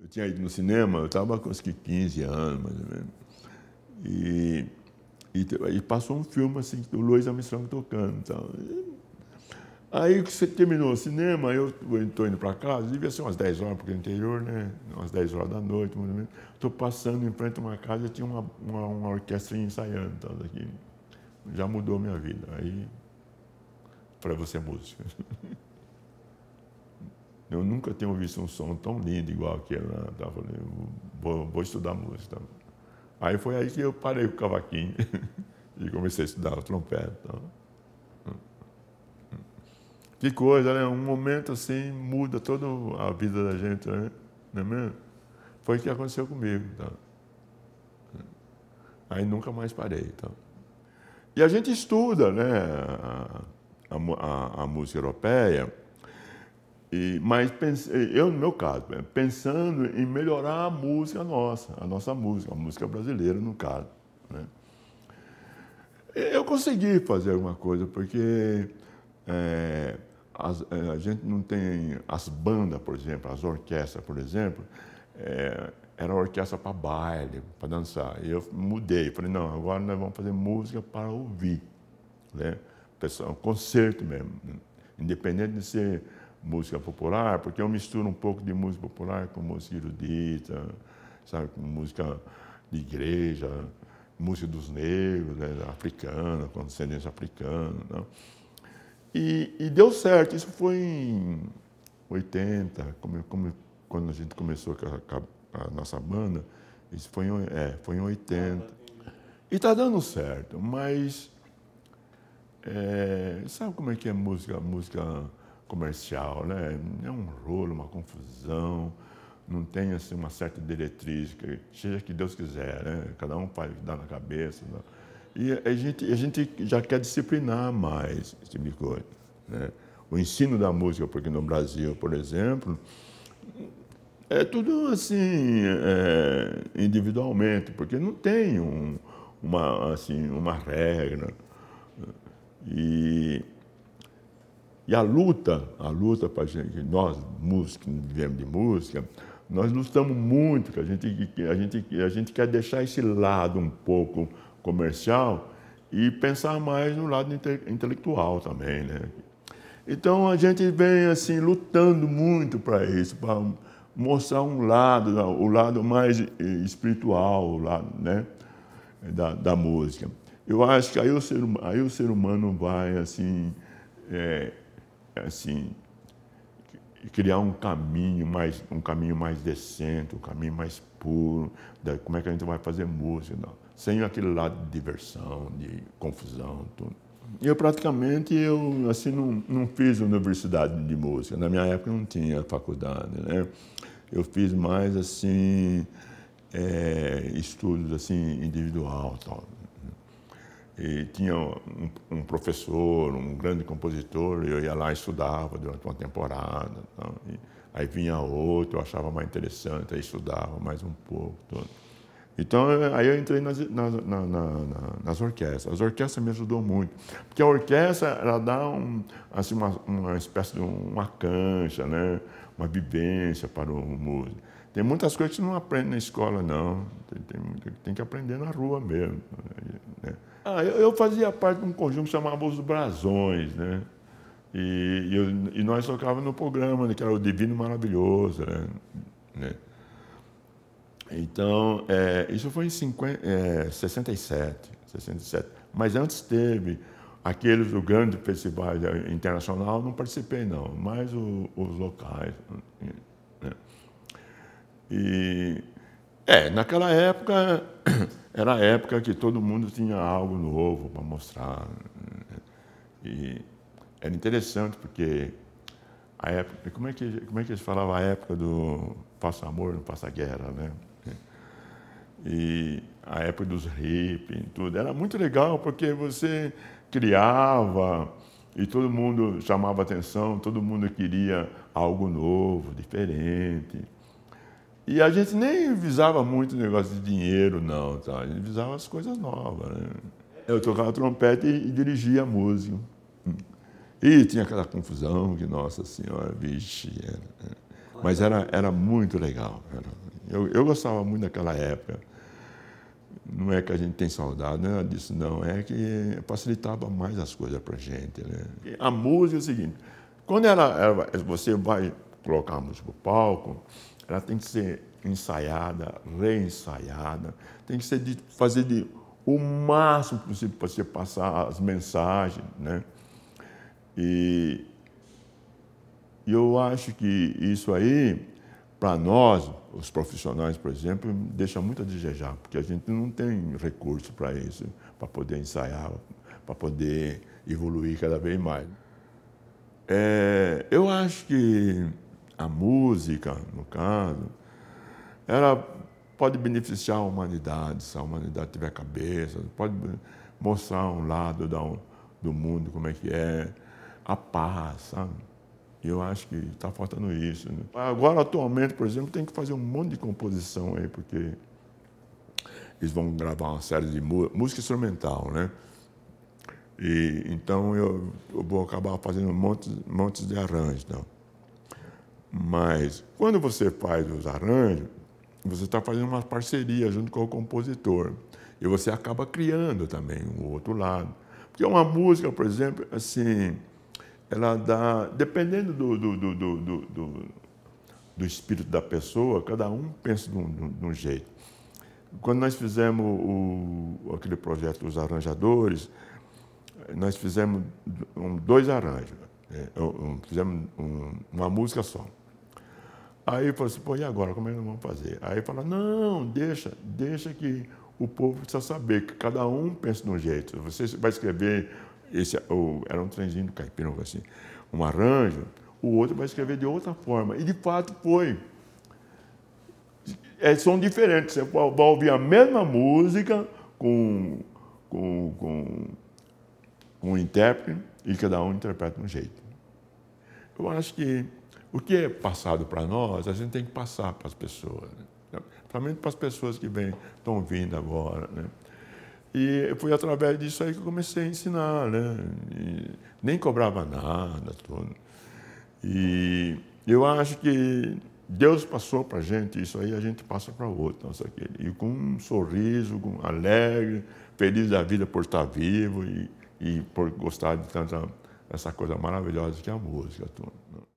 Eu tinha ido no cinema, eu estava com uns 15 anos, mais ou menos. E, e, e passou um filme assim, do Louis Armstrong tocando. Então. Aí que você terminou o cinema, eu estou indo para casa, devia ser umas 10 horas, porque no interior, né? Umas 10 horas da noite, mais ou menos. Estou passando em frente a uma casa e tinha uma, uma, uma ensaiando. Então, daqui. Já mudou minha vida. Aí, para você é música. Eu nunca tinha visto um som tão lindo igual aquele lá. Tá? Falei, vou, vou, estudar música. Aí foi aí que eu parei o cavaquinho e comecei a estudar o trompete. Tá? Que coisa, né? Um momento assim muda toda a vida da gente, né? Não é mesmo? Foi o que aconteceu comigo. Tá? Aí nunca mais parei. Tá? E a gente estuda né? a, a, a música europeia e, mas pensei, eu, no meu caso, pensando em melhorar a música nossa, a nossa música, a música brasileira, no caso. Né? Eu consegui fazer alguma coisa, porque é, as, é, a gente não tem. As bandas, por exemplo, as orquestras, por exemplo, é, era orquestra para baile, para dançar. E eu mudei, falei, não, agora nós vamos fazer música para ouvir. Né? Pessoal, um concerto mesmo, né? independente de ser música popular, porque eu misturo um pouco de música popular com música erudita, sabe, com música de igreja, música dos negros, né, africana, com descendência africana. Não? Né. E, e, deu certo, isso foi em 80, como, como quando a gente começou a, a nossa banda, isso foi em, é, foi em 80. E está dando certo, mas é, sabe como é que é música, música comercial, né? É um rolo, uma confusão, não tem assim uma certa diretriz, que seja que Deus quiser, né? Cada um faz o que dá na cabeça. Não. Né? E a gente, a gente já quer disciplinar mais esse tipo de coisa, né? O ensino da música, porque no Brasil, por exemplo, é tudo assim é, individualmente, porque não tem um, uma assim uma regra e e a luta, a luta para gente, nós músicos, vivemos de música, nós lutamos muito, que a gente, a, gente, a gente quer deixar esse lado um pouco comercial e pensar mais no lado inte, intelectual também, né? Então a gente vem assim lutando muito para isso, para mostrar um lado, né, o lado mais eh, espiritual, o lado, né, da, da música. Eu acho que aí o ser, aí o ser humano vai assim é, é assim, criar um caminho mais, um caminho mais decente, um caminho mais puro, da, como é que a gente vai fazer música, não. sem aquele lado de diversão, de confusão, tudo. Eu praticamente eu assim não, não fiz universidade de música. Na minha época não tinha faculdade, né? Eu fiz mais assim é, estudos assim individual, tal. E tinha um, um, professor, um grande compositor, e eu ia lá e estudava durante uma temporada. Então, aí vinha outro, eu achava mais interessante, aí estudava mais um pouco. Tudo. Então, aí eu entrei nas, nas, na, na, nas orquestras. As orquestras me ajudou muito, porque a orquestra, ela dá um, assim, uma, uma espécie de uma cancha, né? uma vivência para o músico. Tem muitas coisas que não aprende na escola, não. Tem, tem, tem que aprender na rua mesmo. Né. Ah, eu, eu, fazia parte de um conjunto que chamava Os Brasões, né? E, e, e nós tocávamos no programa, né, que era o Divino Maravilhoso, né? né? Então, é, isso foi em 50, é, 67, 67. Mas antes teve aqueles do grande festival internacional, não participei não, mas o, os locais. Né? E, é, naquela época era a época que todo mundo tinha algo novo para mostrar. Né? E era interessante, porque a época. Como é que, como é que eles falavam a época do faça amor, não faça guerra, né? E a época dos hippies e tudo. Era muito legal, porque você criava e todo mundo chamava atenção, todo mundo queria algo novo, diferente. E a gente nem visava muito o negócio de dinheiro, não. Tá? A gente visava as coisas novas. Né? Eu tocava trompete e, e dirigia a música. E tinha aquela confusão que, nossa senhora, vixe. Era, é, é. mas era, era muito legal. Era, eu, eu gostava muito daquela época. Não é que a gente tem saudade né, disso, não. É que facilitava mais as coisas para gente. Né? A música é o seguinte: quando ela, ela, você vai colocar a música no palco, ela tem que ser ensaiada, reensaiada, tem que ser de fazer de o máximo possível para você passar as mensagens, né? E eu acho que isso aí, para nós, os profissionais, por exemplo, deixa muito a desejar, porque a gente não tem recurso para isso, para poder ensaiar, para poder evoluir cada vez mais. É, eu acho que a música, no caso, ela pode beneficiar a humanidade, se a humanidade tiver cabeça, pode mostrar um lado hum, do mundo, como é que é, a paz, sabe? Eu acho que está faltando isso. Né? Agora, atualmente, por exemplo, tem que fazer um monte de composição aí, porque eles vão gravar uma série de música instrumental, né? E, então eu, eu vou acabar fazendo montes, montes de arranjos. Então. Mas quando você faz os arranjos, você está fazendo uma parceria junto com o compositor. E você acaba criando também o um outro lado. Porque uma música, por exemplo, assim, ela dá. Dependendo do, do, do, do, do, do espírito da pessoa, cada um pensa de um, de um jeito. Quando nós fizemos o, aquele projeto Os Arranjadores, nós fizemos dois arranjos. É, fizemos uma música só. Aí eu falei assim, pô, e agora, como é que nós vamos fazer? Aí fala, não, deixa, deixa que o povo precisa saber, que cada um pensa de um jeito. Você vai escrever, esse, ou, era um trenzinho do caipira, assim, um arranjo, o outro vai escrever de outra forma. E de fato foi. É, são diferentes, você vai ouvir a mesma música com, com, com, com um intérprete, e cada um interpreta de um jeito. Eu acho que o que é passado para nós, a gente tem que passar para as pessoas, né? principalmente para as pessoas que vêm, estão vindo agora. Né? E foi através disso aí que eu comecei a ensinar, né? nem cobrava nada, tudo. E eu acho que Deus passou para a gente isso aí, a gente passa para outro, nossa, aquele. e com um sorriso, com alegre, feliz da vida por estar vivo e e por gostar de tanta essa coisa maravilhosa que é a música. Tudo,